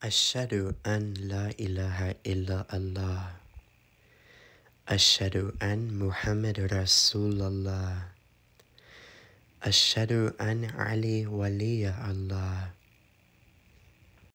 أشهد أن لا إله إلا الله أشهد أن محمد رسول الله أشهد أن علي ولي الله